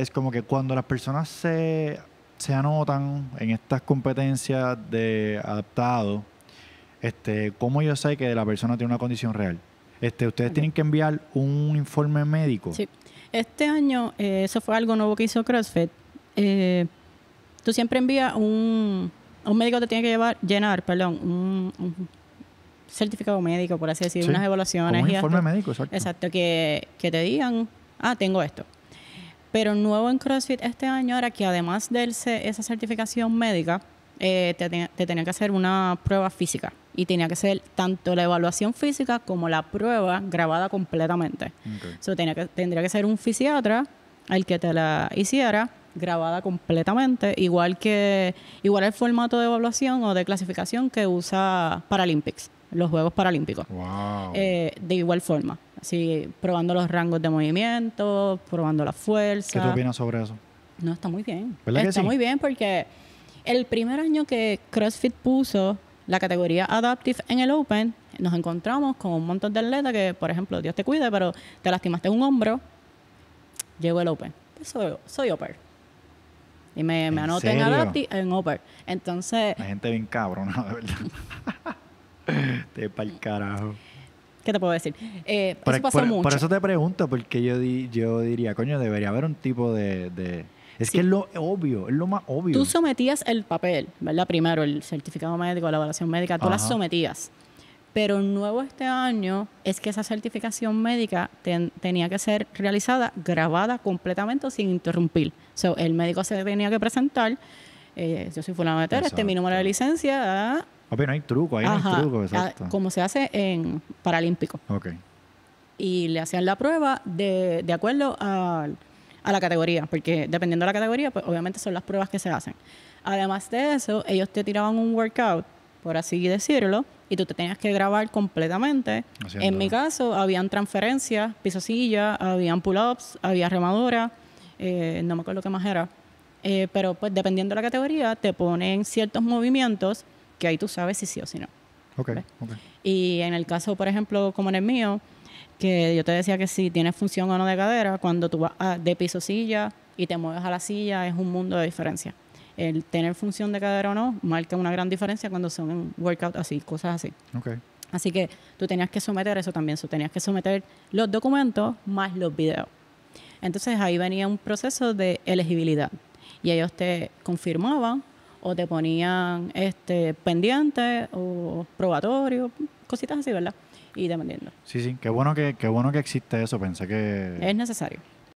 es como que cuando las personas se, anotan en estas competencias de adaptado, este, ¿cómo yo sé que la persona tiene una condición real? Este, ustedes tienen que enviar un informe médico. Sí. Este año, eh, eso fue algo nuevo que hizo CrossFit. Eh, tú siempre envías un, un médico te tiene que llevar, llenar, perdón, un, certificado médico, por así decirlo, unas evaluaciones. un informe médico, exacto. Exacto, que, que te digan, ah, tengo esto. Pero nuevo en CrossFit este año era que además de esa certificación médica, eh, te, tenía que hacer una prueba física. Y tenía que ser tanto la evaluación física como la prueba grabada completamente. tendría que ser un fisiatra el que te la hiciera grabada completamente, igual que igual el formato de evaluación o de clasificación que usa Paralympics, los Juegos Paralímpicos. Eh, de igual forma. Sí, probando los rangos de movimiento, probando la fuerza. ¿Qué tú opinas sobre eso? No, está muy bien. ¿Verdad está muy bien porque el primer año que CrossFit puso la categoría Adaptive en el Open, nos encontramos con un montón de atletas que, por ejemplo, Dios te cuide, pero te lastimaste un hombro, llegó el Open. Pues soy, Oper. Y me, anoté en Adaptive en Oper. Entonces. La gente bien cabrona, de verdad. te para el carajo. ¿Qué te puedo decir? Eh, por, eso e- mucho. Por eso te pregunto, porque yo, yo diría, coño, debería haber un tipo de... Es que es lo obvio, es lo más obvio. Tú sometías el papel, ¿verdad? Primero, el certificado médico, la evaluación médica, tú las sometías. Pero nuevo este año es que esa certificación médica tenía que ser realizada, grabada completamente sin interrumpir. sea, el médico se tenía que presentar, eh, yo soy fulano de este es mi número de licencia, Apenas no hay truco, ahí no hay truco, ah, exacto. Como se hace en Paralímpico. Ok. Y le hacían la prueba de, acuerdo a, la categoría, porque dependiendo de la categoría, pues obviamente son las pruebas que se hacen. Además de eso, ellos te tiraban un workout, por así decirlo, y tú te tenías que grabar completamente. En mi caso, habían transferencias, pisosillas, habían pull-ups, había remadora, eh, no me acuerdo qué más era. Eh, pero pues dependiendo de la categoría, te ponen ciertos movimientos que ahí tú sabes si sí o si no. Okay, Y en el caso, por ejemplo, como en el mío, que yo te decía que si tienes función o no de cadera, cuando tú vas de piso silla y te mueves a la silla, es un mundo de diferencia. El tener función de cadera o no marca una gran diferencia cuando son workout así, cosas así. Okay. Así que tú tenías que someter eso también, tú tenías que someter los documentos más los videos. Entonces ahí venía un proceso de elegibilidad y ellos te confirmaban o te ponían este pendiente o probatorio, cositas así, ¿verdad? Y dependiendo. Sí, sí, qué bueno que, qué bueno que existe eso, pensé que... Es necesario.